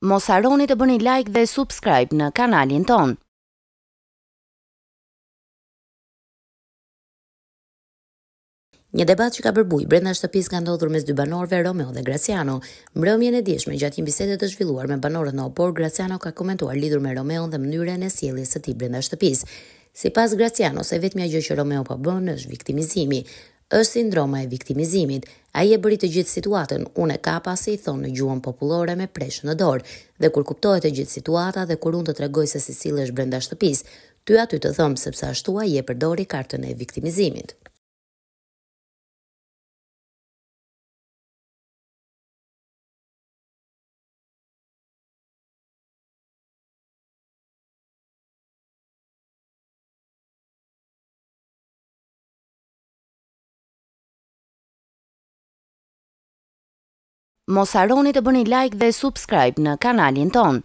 mos aroni të bëni like dhe subscribe në kanalin ton. Një debat që ka bërbuj brenda shtëpis ka ndodhur mes dy banorve Romeo dhe Graciano. Mbrëmjen e djeshme gjatë një bisede të zhvilluar me banorët në opor, Graciano ka komentuar lidhur me Romeo dhe mënyrën e sjelljes së tij brenda shtëpis. Si pas Graciano, se vetëmja gjë që Romeo po bën është viktimizimi është sindroma e viktimizimit. A i e bëri të gjithë situatën, unë e kapa se i thonë në gjuën populore me preshë në dorë, dhe kur kuptohet të gjithë situata dhe kur unë të tregoj se si cilë është brenda shtëpis, ty aty të thëmë sepse ashtua i e përdori kartën e viktimizimit. Mos arroni të bëni like dhe subscribe në kanalin ton.